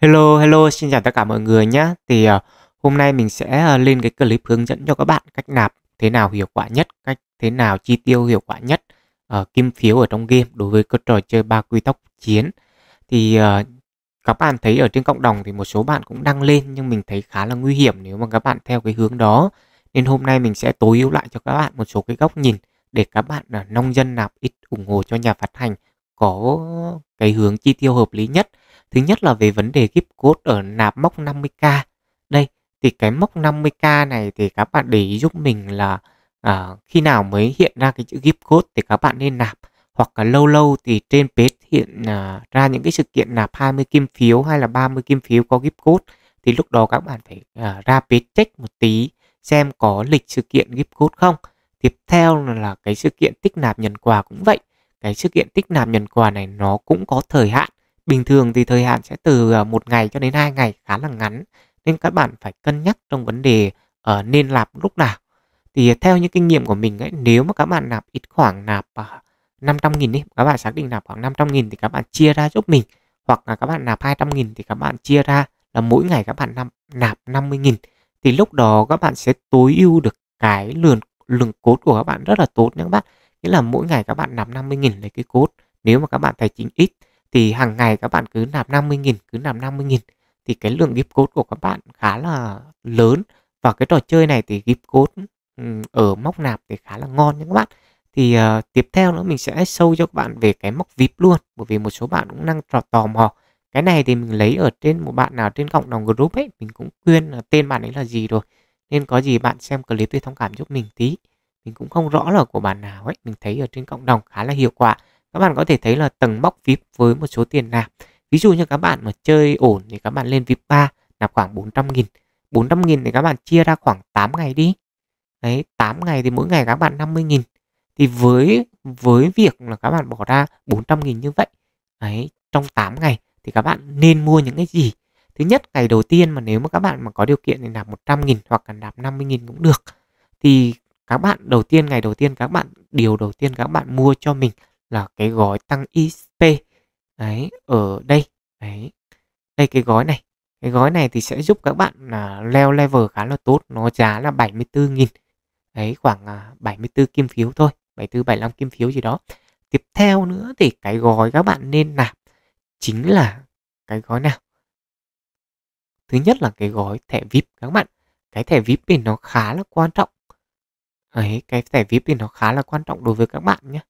Hello, hello, xin chào tất cả mọi người nhé. Thì uh, hôm nay mình sẽ uh, lên cái clip hướng dẫn cho các bạn cách nạp thế nào hiệu quả nhất, cách thế nào chi tiêu hiệu quả nhất uh, kim phiếu ở trong game đối với các trò chơi ba quy tắc chiến. Thì uh, các bạn thấy ở trên cộng đồng thì một số bạn cũng đăng lên nhưng mình thấy khá là nguy hiểm nếu mà các bạn theo cái hướng đó. Nên hôm nay mình sẽ tối ưu lại cho các bạn một số cái góc nhìn để các bạn uh, nông dân nạp ít ủng hộ cho nhà phát hành có cái hướng chi tiêu hợp lý nhất Thứ nhất là về vấn đề gift code ở nạp mốc 50k. Đây thì cái mốc 50k này thì các bạn để ý giúp mình là à, khi nào mới hiện ra cái chữ gift code thì các bạn nên nạp hoặc là lâu lâu thì trên page hiện à, ra những cái sự kiện nạp 20 kim phiếu hay là 30 kim phiếu có gift code thì lúc đó các bạn phải à, ra page check một tí xem có lịch sự kiện gift code không. Tiếp theo là cái sự kiện tích nạp nhận quà cũng vậy. Cái sự kiện tích nạp nhận quà này nó cũng có thời hạn Bình thường thì thời hạn sẽ từ một ngày cho đến hai ngày khá là ngắn nên các bạn phải cân nhắc trong vấn đề uh, nên nạp lúc nào. Thì theo những kinh nghiệm của mình ấy, nếu mà các bạn nạp ít khoảng nạp uh, 500.000 đi, các bạn xác định nạp khoảng 500.000 thì các bạn chia ra giúp mình hoặc là các bạn nạp 200.000 thì các bạn chia ra là mỗi ngày các bạn nạp, nạp 50.000 thì lúc đó các bạn sẽ tối ưu được cái lượng lượng cốt của các bạn rất là tốt nhé các bạn. Nghĩa là mỗi ngày các bạn nạp 50.000 lấy cái cốt nếu mà các bạn tài chính ít thì hàng ngày các bạn cứ nạp 50.000 cứ nạp 50.000 thì cái lượng gift code của các bạn khá là lớn và cái trò chơi này thì gift code ừ, ở móc nạp thì khá là ngon nha các bạn thì uh, tiếp theo nữa mình sẽ sâu cho các bạn về cái móc vip luôn bởi vì một số bạn cũng đang trò tò mò cái này thì mình lấy ở trên một bạn nào trên cộng đồng group ấy mình cũng quên là tên bạn ấy là gì rồi nên có gì bạn xem clip để thông cảm giúp mình tí mình cũng không rõ là của bạn nào ấy mình thấy ở trên cộng đồng khá là hiệu quả các bạn có thể thấy là tầng móc vip với một số tiền nạp ví dụ như các bạn mà chơi ổn thì các bạn lên vip 3 nạp khoảng 400 nghìn 400 nghìn thì các bạn chia ra khoảng 8 ngày đi đấy 8 ngày thì mỗi ngày các bạn 50 nghìn thì với với việc là các bạn bỏ ra 400 nghìn như vậy đấy trong 8 ngày thì các bạn nên mua những cái gì thứ nhất ngày đầu tiên mà nếu mà các bạn mà có điều kiện thì nạp 100 nghìn hoặc là nạp 50 nghìn cũng được thì các bạn đầu tiên ngày đầu tiên các bạn điều đầu tiên các bạn mua cho mình là cái gói tăng XP đấy ở đây đấy đây cái gói này cái gói này thì sẽ giúp các bạn là leo level khá là tốt nó giá là 74.000 đấy khoảng 74 à, kim phiếu thôi 74 75 kim phiếu gì đó tiếp theo nữa thì cái gói các bạn nên nạp chính là cái gói nào thứ nhất là cái gói thẻ vip các bạn cái thẻ vip thì nó khá là quan trọng ấy cái thẻ vip thì nó khá là quan trọng đối với các bạn nhé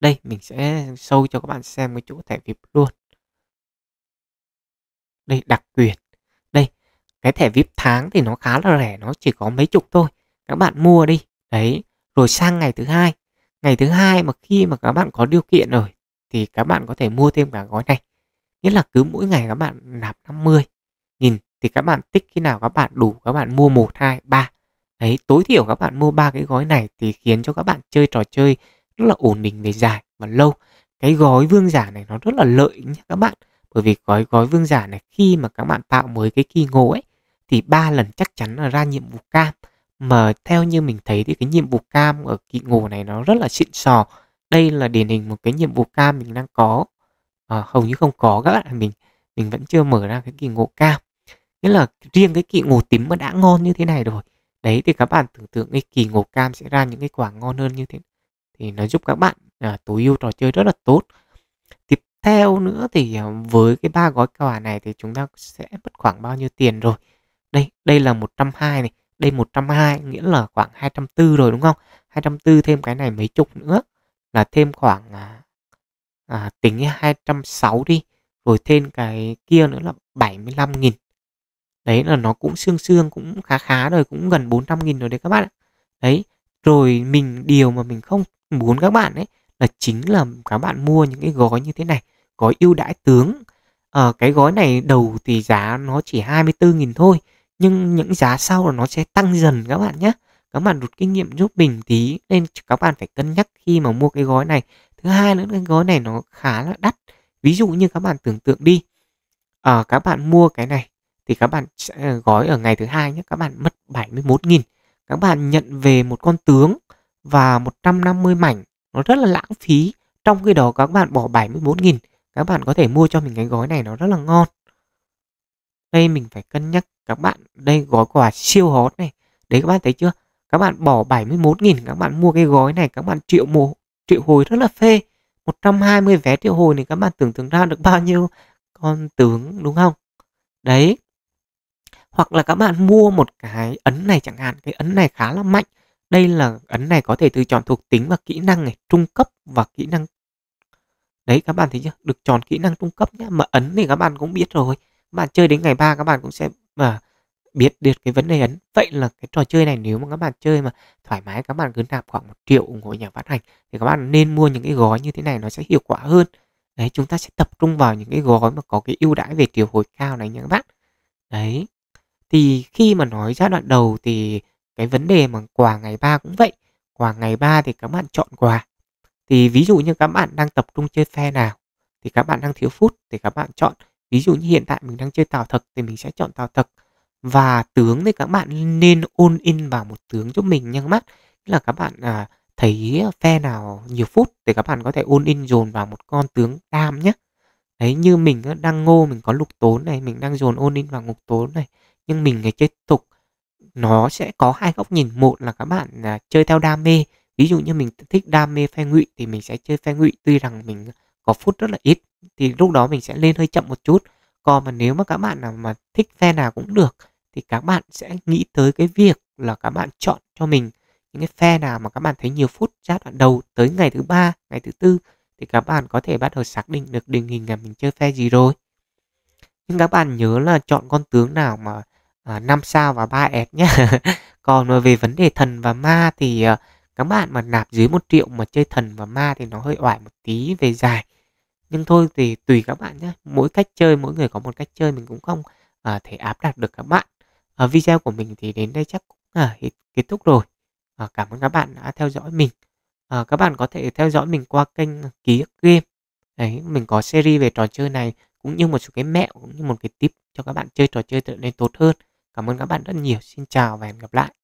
đây mình sẽ sâu cho các bạn xem cái chỗ thẻ vip luôn đây đặc quyền đây cái thẻ vip tháng thì nó khá là rẻ nó chỉ có mấy chục thôi các bạn mua đi đấy rồi sang ngày thứ hai ngày thứ hai mà khi mà các bạn có điều kiện rồi thì các bạn có thể mua thêm cả gói này nghĩa là cứ mỗi ngày các bạn nạp 50 nghìn thì các bạn tích khi nào các bạn đủ các bạn mua một hai ba đấy tối thiểu các bạn mua ba cái gói này thì khiến cho các bạn chơi trò chơi rất là ổn định về dài và lâu cái gói vương giả này nó rất là lợi nhé các bạn bởi vì gói gói vương giả này khi mà các bạn tạo mới cái kỳ ngộ ấy thì ba lần chắc chắn là ra nhiệm vụ cam mà theo như mình thấy thì cái nhiệm vụ cam ở kỳ ngộ này nó rất là xịn sò đây là điển hình một cái nhiệm vụ cam mình đang có à, hầu như không có các bạn mình mình vẫn chưa mở ra cái kỳ ngộ cam nghĩa là riêng cái kỳ ngộ tím mà đã ngon như thế này rồi đấy thì các bạn tưởng tượng cái kỳ ngộ cam sẽ ra những cái quả ngon hơn như thế thì nó giúp các bạn à, tối ưu trò chơi rất là tốt tiếp theo nữa thì à, với cái ba gói quà này thì chúng ta sẽ mất khoảng bao nhiêu tiền rồi đây đây là 120 này đây 120 nghĩa là khoảng 240 rồi đúng không 240 thêm cái này mấy chục nữa là thêm khoảng à, à, tính 260 đi rồi thêm cái kia nữa là 75.000 đấy là nó cũng xương xương cũng khá khá rồi cũng gần 400.000 rồi đấy các bạn đấy rồi mình điều mà mình không muốn các bạn ấy là chính là các bạn mua những cái gói như thế này gói ưu đãi tướng ở ờ, à, cái gói này đầu thì giá nó chỉ 24.000 thôi nhưng những giá sau là nó sẽ tăng dần các bạn nhé các bạn rút kinh nghiệm giúp mình tí nên các bạn phải cân nhắc khi mà mua cái gói này thứ hai nữa cái gói này nó khá là đắt ví dụ như các bạn tưởng tượng đi ở ờ, à, các bạn mua cái này thì các bạn sẽ ờ, gói ở ngày thứ hai nhé các bạn mất 71.000 các bạn nhận về một con tướng và 150 mảnh nó rất là lãng phí trong khi đó các bạn bỏ 74.000 các bạn có thể mua cho mình cái gói này nó rất là ngon đây mình phải cân nhắc các bạn đây gói quà siêu hot này đấy các bạn thấy chưa các bạn bỏ 71.000 các bạn mua cái gói này các bạn triệu mồ triệu hồi rất là phê 120 vé triệu hồi thì các bạn tưởng tượng ra được bao nhiêu con tướng đúng không đấy hoặc là các bạn mua một cái ấn này chẳng hạn cái ấn này khá là mạnh đây là ấn này có thể tự chọn thuộc tính và kỹ năng này trung cấp và kỹ năng đấy các bạn thấy chưa được chọn kỹ năng trung cấp nhé mà ấn thì các bạn cũng biết rồi các bạn chơi đến ngày 3 các bạn cũng sẽ mà biết được cái vấn đề ấn vậy là cái trò chơi này nếu mà các bạn chơi mà thoải mái các bạn cứ nạp khoảng một triệu ủng hộ nhà phát hành thì các bạn nên mua những cái gói như thế này nó sẽ hiệu quả hơn đấy chúng ta sẽ tập trung vào những cái gói mà có cái ưu đãi về triệu hồi cao này nha các bạn đấy thì khi mà nói giai đoạn đầu thì cái vấn đề mà quà ngày 3 cũng vậy quà ngày 3 thì các bạn chọn quà thì ví dụ như các bạn đang tập trung chơi phe nào thì các bạn đang thiếu phút thì các bạn chọn ví dụ như hiện tại mình đang chơi tào thật thì mình sẽ chọn tào thật và tướng thì các bạn nên ôn in vào một tướng cho mình nha các bạn Tức là các bạn à, thấy phe nào nhiều phút thì các bạn có thể ôn in dồn vào một con tướng tam nhé đấy như mình đang ngô mình có lục tốn này mình đang dồn ôn in vào ngục tốn này nhưng mình ngày chết tục nó sẽ có hai góc nhìn một là các bạn à, chơi theo đam mê ví dụ như mình thích đam mê phe ngụy thì mình sẽ chơi phe ngụy tuy rằng mình có phút rất là ít thì lúc đó mình sẽ lên hơi chậm một chút còn mà nếu mà các bạn nào mà thích phe nào cũng được thì các bạn sẽ nghĩ tới cái việc là các bạn chọn cho mình những cái phe nào mà các bạn thấy nhiều phút giai đoạn đầu tới ngày thứ ba ngày thứ tư thì các bạn có thể bắt đầu xác định được định hình là mình chơi phe gì rồi nhưng các bạn nhớ là chọn con tướng nào mà uh, à, 5 sao và 3 s nhé còn về vấn đề thần và ma thì à, các bạn mà nạp dưới một triệu mà chơi thần và ma thì nó hơi oải một tí về dài nhưng thôi thì tùy các bạn nhé mỗi cách chơi mỗi người có một cách chơi mình cũng không uh, thể áp đặt được các bạn uh, video của mình thì đến đây chắc cũng uh, kết thúc rồi uh, cảm ơn các bạn đã theo dõi mình uh, các bạn có thể theo dõi mình qua kênh ký ức game đấy mình có series về trò chơi này cũng như một số cái mẹo cũng như một cái tip cho các bạn chơi trò chơi trở nên tốt hơn Cảm ơn các bạn rất nhiều. Xin chào và hẹn gặp lại.